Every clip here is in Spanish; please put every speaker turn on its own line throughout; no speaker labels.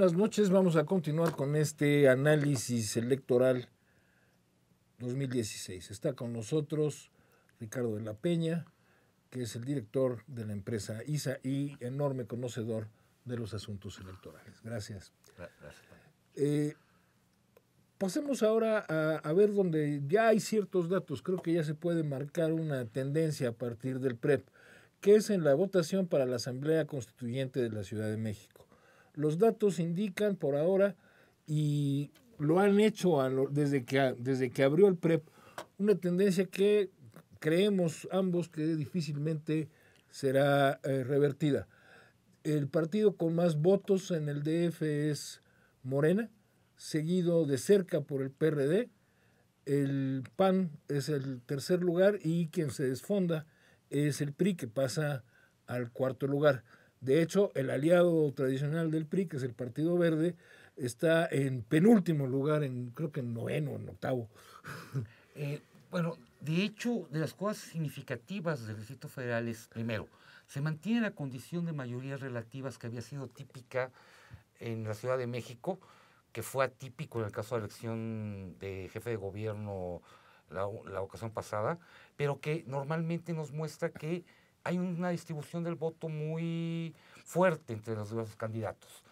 buenas noches. Vamos a continuar con este análisis electoral 2016. Está con nosotros Ricardo de la Peña, que es el director de la empresa ISA y enorme conocedor de los asuntos electorales. Gracias. Eh, pasemos ahora a, ver donde ya hay ciertos datos. Creo que ya se puede marcar una tendencia a partir del PREP, e que es en la votación para la Asamblea Constituyente de la Ciudad de México. Los datos indican por ahora, y lo han hecho desde, que, desde que abrió el PREP, una tendencia que creemos ambos que difícilmente será eh, revertida. El partido con más votos en el DF es Morena, seguido de cerca por el PRD. El PAN es el tercer lugar y quien se desfonda es el PRI que pasa al cuarto lugar. De hecho, el aliado tradicional del PRI, que es el Partido Verde, está en penúltimo lugar, en creo que en noveno, en octavo.
Eh, bueno, de hecho, de las cosas significativas del Distrito Federal es, primero, se mantiene la condición de mayorías relativas que había sido típica en la Ciudad de México, que fue atípico en el caso de la elección de jefe de gobierno la, la ocasión pasada, pero que normalmente nos muestra que hay una distribución del voto muy fuerte entre los diversos candidatos,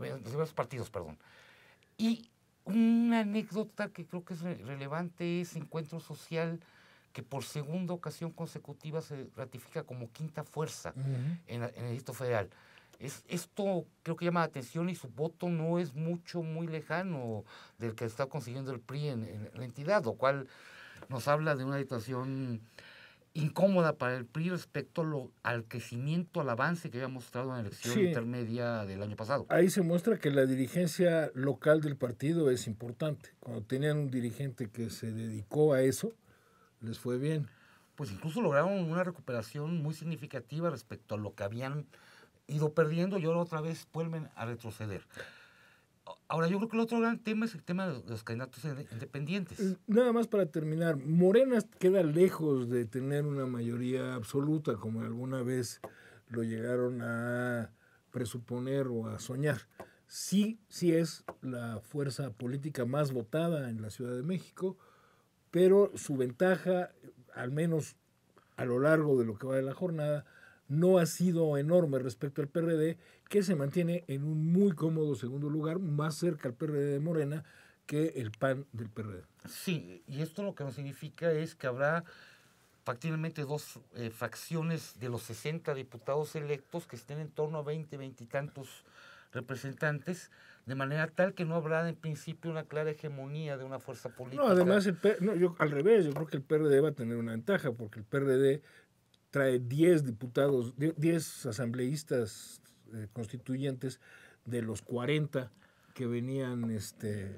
eh, los partidos, perdón. Y una anécdota que creo que es relevante es Encuentro Social, que por segunda ocasión consecutiva se ratifica como quinta fuerza en, el Distrito Federal. Es, esto creo que llama la atención y su voto no es mucho, muy lejano del que está consiguiendo el PRI en la entidad, lo cual nos habla de una situación incómoda para el PRI respecto al crecimiento, al avance que había mostrado en la elección
intermedia del año pasado. Ahí se muestra que la dirigencia local del partido es importante. Cuando tenían un dirigente que se dedicó a eso, les fue bien. Pues incluso lograron una recuperación muy significativa respecto a lo que habían ido
perdiendo y ahora otra vez vuelven a retroceder. Ahora, yo creo que el otro gran tema es el tema de los candidatos independientes.
Eh, nada más para terminar, Morena queda lejos de tener una mayoría absoluta, como alguna vez lo llegaron a presuponer o a soñar. Sí, sí es la fuerza política más votada en la Ciudad de México, pero su ventaja, al menos a lo largo de lo que va de la jornada, no ha sido enorme respecto al PRD, que se mantiene en un muy cómodo segundo lugar, más cerca al PRD de Morena que el PAN del PRD. Sí, y esto lo que nos significa es que habrá
prácticamente dos eh, facciones de los 60 diputados electos que estén en torno a 20, 20 y tantos representantes, de manera tal que no habrá en principio una clara hegemonía de una fuerza política. No, además,
no, yo, al revés, yo creo que el PRD va a tener una ventaja, porque el PRD trae 10 diputados, 10 asambleístas eh, constituyentes de los 40 que venían este,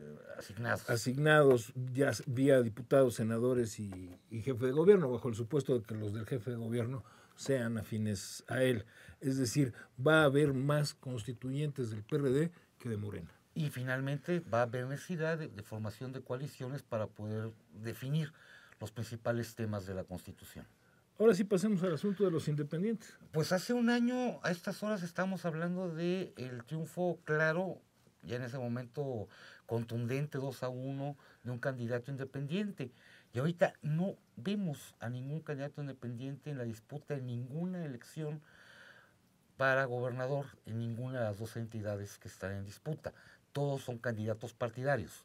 asignados. ya vía diputados, senadores y, jefe de gobierno, bajo el supuesto de que los del jefe de gobierno sean afines a él. Es decir, va a haber más constituyentes del PRD que de Morena. Y finalmente va a haber necesidad de
formación de coaliciones para poder definir los principales temas de la Constitución. Ahora sí pasemos al asunto de los independientes. Pues hace un año, a estas horas, estamos hablando del el triunfo claro, ya en ese momento contundente, 2 a 1, de un candidato independiente. Y ahorita no vemos a ningún candidato independiente en la disputa en ninguna elección para gobernador en ninguna de las dos entidades que están en disputa. Todos son candidatos partidarios.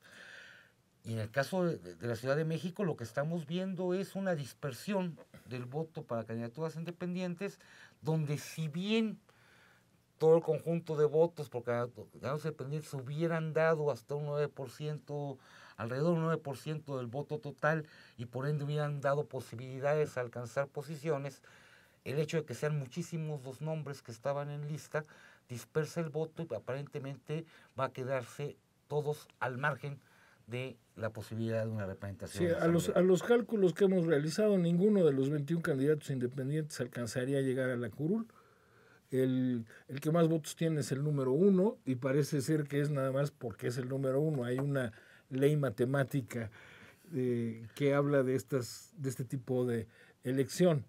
Y en el caso de, la Ciudad de México, lo que estamos viendo es una dispersión del voto para candidaturas independientes, donde si bien todo el conjunto de votos por candidaturas independientes hubieran dado hasta un 9%, alrededor del 9% del voto total, y por ende hubieran dado posibilidades a alcanzar posiciones, el hecho de que sean muchísimos los nombres que estaban en lista dispersa el voto y aparentemente va a quedarse todos al margen de la posibilidad de una representación. Sí,
a los, cálculos que hemos realizado, ninguno de los 21 candidatos independientes alcanzaría a llegar a la curul. El, que más votos tiene es el número uno y parece ser que es nada más porque es el número uno. Hay una ley matemática eh, que habla de, estas, de este tipo de elección.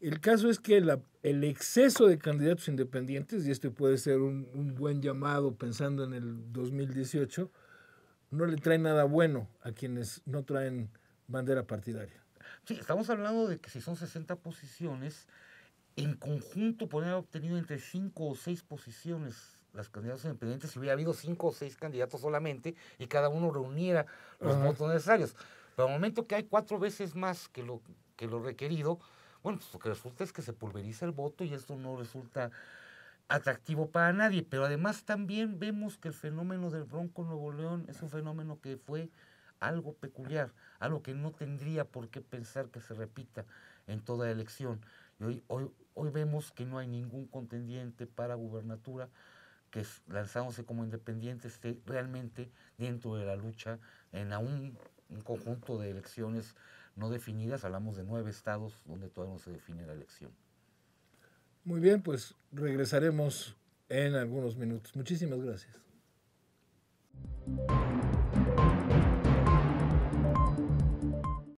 El caso es que el exceso de candidatos independientes, y este puede ser un, un buen llamado pensando en el 2018, no le trae nada bueno a quienes no traen bandera partidaria. Sí, estamos hablando de que si son 60 posiciones, en conjunto podrían haber obtenido entre 5 o
6 posiciones las candidatas independientes si hubiera habido 5 o 6 candidatos solamente y cada uno reuniera los votos necesarios. Pero al momento que hay cuatro veces más que lo, que lo requerido, bueno, pues lo que resulta es que se pulveriza el voto y esto no resulta atractivo para nadie, pero además también vemos que el fenómeno del Bronco Nuevo León es un fenómeno que fue algo peculiar, algo que no tendría por qué pensar que se repita en toda elección. Y hoy, hoy, vemos que no hay ningún contendiente para gubernatura que lanzándose como independiente esté realmente dentro de la lucha en un conjunto de elecciones no definidas, hablamos de nueve estados donde todavía no se define la elección.
Muy bien, pues regresaremos en algunos minutos. Muchísimas gracias.